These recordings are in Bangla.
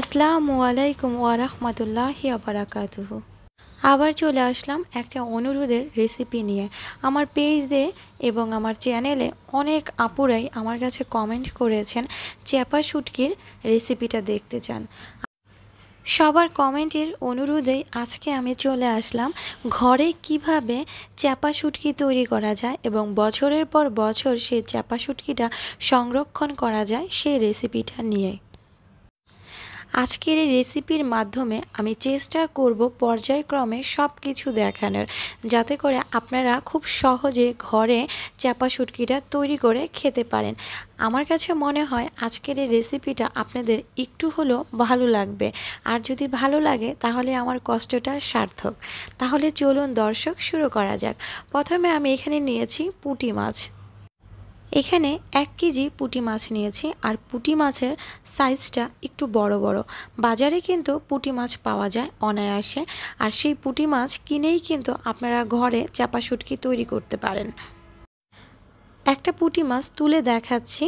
আসসালামু আলাইকুম ওয়ারাহমতুল্লাহি আবরাকাতুহ আবার চলে আসলাম একটা অনুরোধের রেসিপি নিয়ে আমার পেজে এবং আমার চ্যানেলে অনেক আপুরাই আমার কাছে কমেন্ট করেছেন চ্যাপা শুটকির রেসিপিটা দেখতে চান সবার কমেন্টের অনুরোধেই আজকে আমি চলে আসলাম ঘরে কিভাবে চ্যাপা শুটকি তৈরি করা যায় এবং বছরের পর বছর সেই চ্যাপা শুটকিটা সংরক্ষণ করা যায় সেই রেসিপিটা নিয়ে আজকের এই রেসিপির মাধ্যমে আমি চেষ্টা করব পর্যায়ক্রমে সব কিছু দেখানোর যাতে করে আপনারা খুব সহজে ঘরে চাপা শুটকিটা তৈরি করে খেতে পারেন আমার কাছে মনে হয় আজকের এই রেসিপিটা আপনাদের একটু হলেও ভালো লাগবে আর যদি ভালো লাগে তাহলে আমার কষ্টটা সার্থক তাহলে চলুন দর্শক শুরু করা যাক প্রথমে আমি এখানে নিয়েছি পুটি মাছ এখানে এক কেজি পুটি মাছ নিয়েছি আর পুটি মাছের সাইজটা একটু বড় বড় বাজারে কিন্তু পুটি মাছ পাওয়া যায় অনায়াসে আর সেই পুটি মাছ কিনেই কিন্তু আপনারা ঘরে চাপা সুটকি তৈরি করতে পারেন একটা পুটি মাছ তুলে দেখাচ্ছি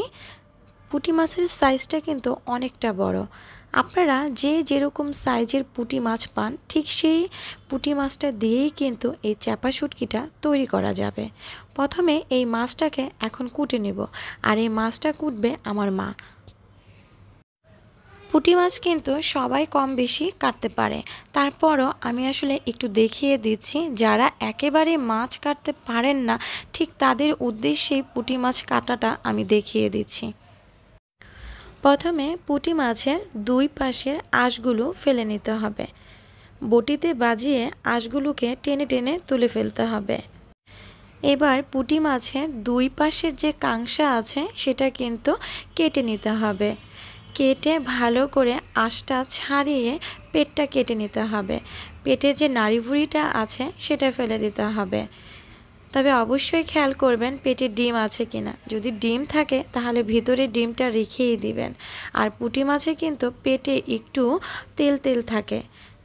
পুটি মাছের সাইজটা কিন্তু অনেকটা বড় আপনারা যে যেরকম সাইজের পুটি মাছ পান ঠিক সেই পুটি মাছটা দিয়েই কিন্তু এই চাপা শুটকিটা তৈরি করা যাবে প্রথমে এই মাছটাকে এখন কুটে নেব আর এই মাছটা কুটবে আমার মা পুটি মাছ কিন্তু সবাই কম বেশি কাটতে পারে তারপরও আমি আসলে একটু দেখিয়ে দিচ্ছি যারা একেবারে মাছ কাটতে পারেন না ঠিক তাদের উদ্দেশ্যেই পুঁটি মাছ কাটাটা আমি দেখিয়ে দিচ্ছি প্রথমে পুঁটি মাছের দুই পাশের আঁশগুলো ফেলে নিতে হবে বটিতে বাজিয়ে আঁশগুলোকে টেনে টেনে তুলে ফেলতে হবে এবার পুঁটি মাছের দুই পাশের যে কাংসা আছে সেটা কিন্তু কেটে নিতে হবে কেটে ভালো করে আঁশটা ছাড়িয়ে পেটটা কেটে নিতে হবে পেটের যে নাড়িভুড়িটা আছে সেটা ফেলে দিতে হবে তবে অবশ্যই খেয়াল করবেন পেটে ডিম আছে কিনা যদি ডিম থাকে তাহলে ভিতরে ডিমটা রেখেই দিবেন আর পুঁটি মাছে কিন্তু পেটে একটু তেল তেল থাকে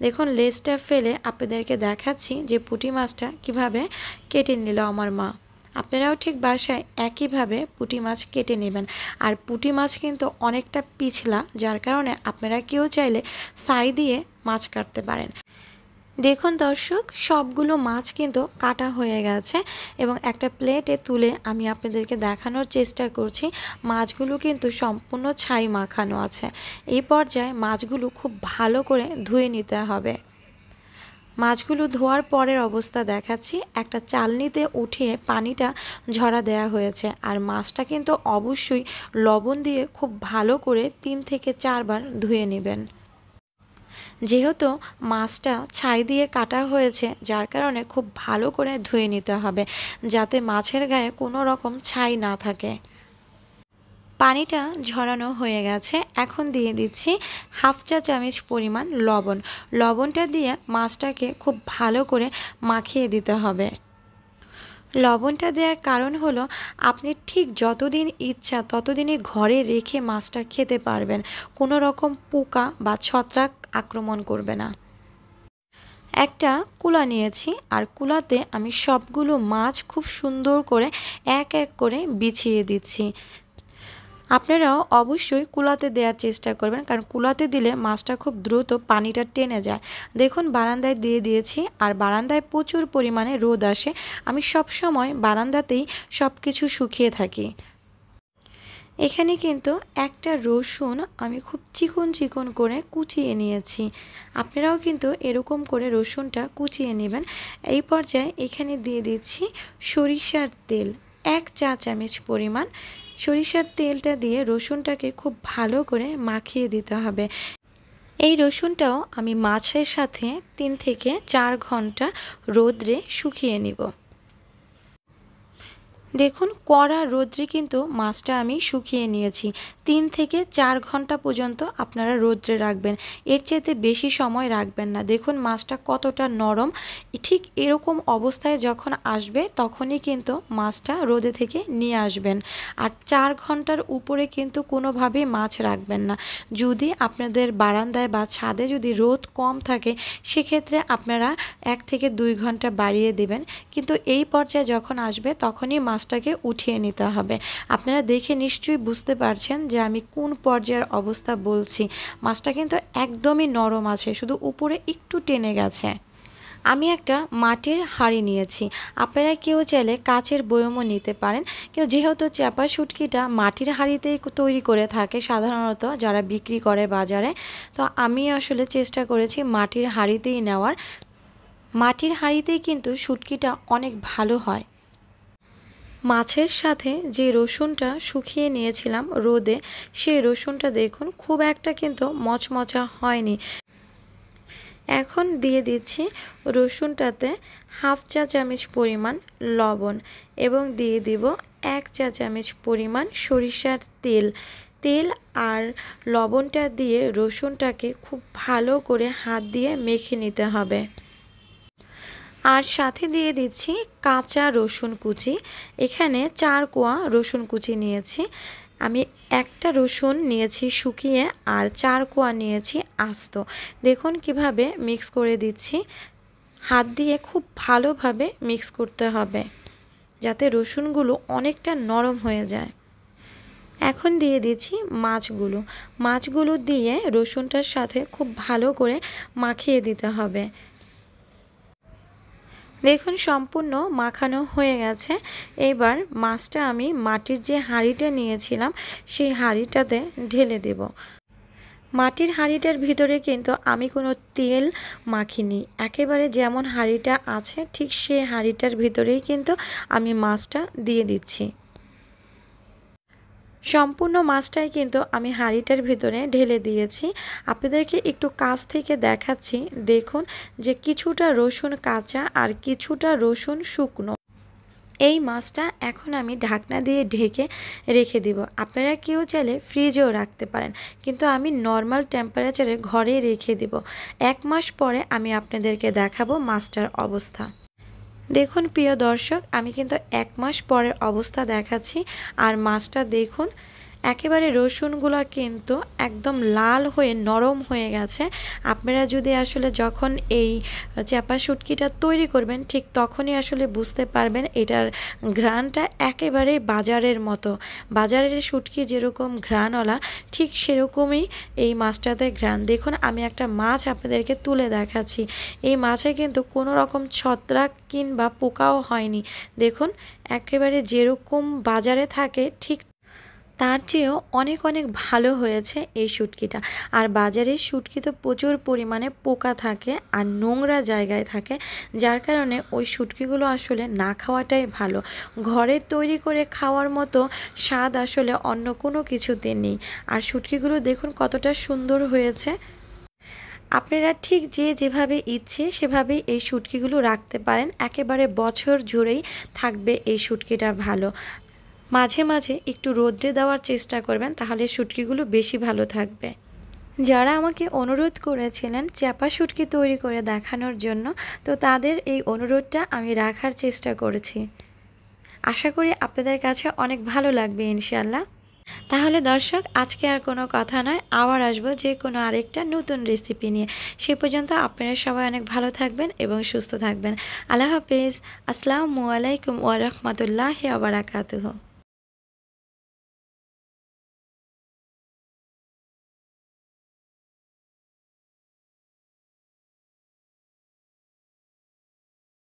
দেখুন লেজটা ফেলে আপনাদেরকে দেখাচ্ছি যে পুঁটি মাছটা কিভাবে কেটে নিল আমার মা আপনারাও ঠিক বাসায় একইভাবে পুঁটি মাছ কেটে নেবেন আর পুঁটি মাছ কিন্তু অনেকটা পিছলা যার কারণে আপনারা কেউ চাইলে সাই দিয়ে মাছ কাটতে পারেন দেখুন দর্শক সবগুলো মাছ কিন্তু কাটা হয়ে গেছে এবং একটা প্লেটে তুলে আমি আপনাদেরকে দেখানোর চেষ্টা করছি মাছগুলো কিন্তু সম্পূর্ণ ছাই মাখানো আছে এই পর্যায়ে মাছগুলো খুব ভালো করে ধুয়ে নিতে হবে মাছগুলো ধোয়ার পরের অবস্থা দেখাচ্ছি একটা চালনিতে উঠিয়ে পানিটা ঝরা দেয়া হয়েছে আর মাছটা কিন্তু অবশ্যই লবণ দিয়ে খুব ভালো করে তিন থেকে চারবার ধুয়ে নেবেন যেহেতু মাছটা ছাই দিয়ে কাটা হয়েছে যার কারণে খুব ভালো করে ধুয়ে নিতে হবে যাতে মাছের গায়ে কোনো রকম ছাই না থাকে পানিটা ঝরানো হয়ে গেছে এখন দিয়ে দিচ্ছি হাফ চা চামচ পরিমাণ লবণ লবণটা দিয়ে মাছটাকে খুব ভালো করে মাখিয়ে দিতে হবে লবণটা দেওয়ার কারণ হলো আপনি ঠিক যতদিন ইচ্ছা ততদিনই ঘরে রেখে মাছটা খেতে পারবেন কোনো রকম পোকা বা ছত্রাক আক্রমণ করবে না একটা কুলা নিয়েছি আর কুলাতে আমি সবগুলো মাছ খুব সুন্দর করে এক এক করে বিছিয়ে দিচ্ছি আপনারাও অবশ্যই কুলাতে দেওয়ার চেষ্টা করবেন কারণ কুলাতে দিলে মাছটা খুব দ্রুত পানিটা টেনে যায় দেখুন বারান্দায় দিয়ে দিয়েছি আর বারান্দায় প্রচুর পরিমাণে রোদ আসে আমি সব সময় বারান্দাতেই সব কিছু শুকিয়ে থাকি এখানে কিন্তু একটা রসুন আমি খুব চিকন চিকন করে কুচিয়ে নিয়েছি আপনারাও কিন্তু এরকম করে রসুনটা কুচিয়ে নেবেন এই পর্যায়ে এখানে দিয়ে দিচ্ছি সরিষার তেল এক চা চামচ পরিমাণ সরিষার তেলটা দিয়ে রসুনটাকে খুব ভালো করে মাখিয়ে দিতে হবে এই রসুনটাও আমি মাছের সাথে তিন থেকে চার ঘন্টা রোদ্রে শুকিয়ে নিব দেখুন কড়া রোদ্রে কিন্তু মাছটা আমি শুকিয়ে নিয়েছি তিন থেকে চার ঘন্টা পর্যন্ত আপনারা রোদ্রে রাখবেন এর চাইতে বেশি সময় রাখবেন না দেখুন মাছটা কতটা নরম ঠিক এরকম অবস্থায় যখন আসবে তখনই কিন্তু মাছটা রোদে থেকে নিয়ে আসবেন আর চার ঘন্টার উপরে কিন্তু কোনোভাবেই মাছ রাখবেন না যদি আপনাদের বারান্দায় বা ছাদে যদি রোদ কম থাকে সেক্ষেত্রে আপনারা এক থেকে দুই ঘন্টা বাড়িয়ে দেবেন কিন্তু এই পর্যায়ে যখন আসবে তখনই মাছ মাছটাকে উঠিয়ে নিতে হবে আপনারা দেখে নিশ্চয়ই বুঝতে পারছেন যে আমি কোন পর্যায়ের অবস্থা বলছি মাছটা কিন্তু একদমই নরম আছে শুধু উপরে একটু টেনে গেছে আমি একটা মাটির হাঁড়ি নিয়েছি আপনারা কেউ চাইলে কাচের বয়মও নিতে পারেন কেউ যেহেতু চাপা শুটকিটা মাটির হাঁড়িতেই তৈরি করে থাকে সাধারণত যারা বিক্রি করে বাজারে তো আমি আসলে চেষ্টা করেছি মাটির হাঁড়িতেই নেওয়ার মাটির হাঁড়িতেই কিন্তু শুটকিটা অনেক ভালো হয় মাছের সাথে যে রসুনটা শুকিয়ে নিয়েছিলাম রোদে সেই রসুনটা দেখুন খুব একটা কিন্তু মচমচা হয়নি এখন দিয়ে দিচ্ছি রসুনটাতে হাফ চা চামচ পরিমাণ লবণ এবং দিয়ে দিব এক চা চামচ পরিমাণ সরিষার তেল তেল আর লবণটা দিয়ে রসুনটাকে খুব ভালো করে হাত দিয়ে মেখে নিতে হবে আর সাথে দিয়ে দিচ্ছি কাঁচা রসুন কুচি এখানে চার কোয়া রসুন কুচি নিয়েছি আমি একটা রসুন নিয়েছি শুকিয়ে আর চার কোয়া নিয়েছি আস্ত দেখুন কিভাবে মিক্স করে দিচ্ছি হাত দিয়ে খুব ভালোভাবে মিক্স করতে হবে যাতে রসুনগুলো অনেকটা নরম হয়ে যায় এখন দিয়ে দিচ্ছি মাছগুলো মাছগুলো দিয়ে রসুনটার সাথে খুব ভালো করে মাখিয়ে দিতে হবে দেখুন সম্পূর্ণ মাখানো হয়ে গেছে এবার মাছটা আমি মাটির যে হাঁড়িটা নিয়েছিলাম সেই হাঁড়িটাতে ঢেলে দেব মাটির হাঁড়িটার ভিতরে কিন্তু আমি কোনো তেল মাখিনি একেবারে যেমন হাঁড়িটা আছে ঠিক সেই হাঁড়িটার ভিতরেই কিন্তু আমি মাছটা দিয়ে দিচ্ছি সম্পূর্ণ মাছটাই কিন্তু আমি হাঁড়িটার ভিতরে ঢেলে দিয়েছি আপনাদেরকে একটু কাছ থেকে দেখাচ্ছি দেখুন যে কিছুটা রসুন কাঁচা আর কিছুটা রসুন শুকনো এই মাছটা এখন আমি ঢাকনা দিয়ে ঢেকে রেখে দিব আপনারা কেউ চাইলে ফ্রিজেও রাখতে পারেন কিন্তু আমি নর্মাল টেম্পারেচারে ঘরে রেখে দিব এক মাস পরে আমি আপনাদেরকে দেখাবো মাছটার অবস্থা দেখুন প্রিয় দর্শক আমি কিন্তু এক মাস পরের অবস্থা দেখাচ্ছি আর মাছটা দেখুন একেবারে রসুনগুলো কিন্তু একদম লাল হয়ে নরম হয়ে গেছে আপনারা যদি আসলে যখন এই চাপা শুটকিটা তৈরি করবেন ঠিক তখনই আসলে বুঝতে পারবেন এটার ঘ্রাণটা একেবারেই বাজারের মতো বাজারের শুটকি যেরকম ঘ্রাণওয়ালা ঠিক সেরকমই এই মাছটাতে ঘ্রাণ দেখুন আমি একটা মাছ আপনাদেরকে তুলে দেখাচ্ছি এই মাছে কিন্তু কোনো রকম ছত্রাক কিংবা পোকাও হয়নি দেখুন একেবারে যেরকম বাজারে থাকে ঠিক তার চেয়েও অনেক অনেক ভালো হয়েছে এই শুটকিটা আর বাজারের শুটকি তো প্রচুর পরিমাণে পোকা থাকে আর নোংরা জায়গায় থাকে যার কারণে ওই শুটকিগুলো আসলে না খাওয়াটাই ভালো ঘরে তৈরি করে খাওয়ার মতো স্বাদ আসলে অন্য কোনো কিছুতে নেই আর শুটকিগুলো দেখুন কতটা সুন্দর হয়েছে আপনারা ঠিক যে যেভাবে ইচ্ছে সেভাবে এই শুটকিগুলো রাখতে পারেন একেবারে বছর জুড়েই থাকবে এই শুটকিটা ভালো মাঝে মাঝে একটু রোদ্রে দেওয়ার চেষ্টা করবেন তাহলে শুটকিগুলো বেশি ভালো থাকবে যারা আমাকে অনুরোধ করেছিলেন চাপা শুটকি তৈরি করে দেখানোর জন্য তো তাদের এই অনুরোধটা আমি রাখার চেষ্টা করেছি আশা করি আপনাদের কাছে অনেক ভালো লাগবে ইনশাল্লাহ তাহলে দর্শক আজকে আর কোনো কথা নয় আবার আসবো যে কোনো আরেকটা নতুন রেসিপি নিয়ে সে পর্যন্ত আপনারা সবাই অনেক ভালো থাকবেন এবং সুস্থ থাকবেন আল্লাহ হাফিজ আসসালামু আলাইকুম ওয়ারহমতুল্লাহ বারাকাতুহু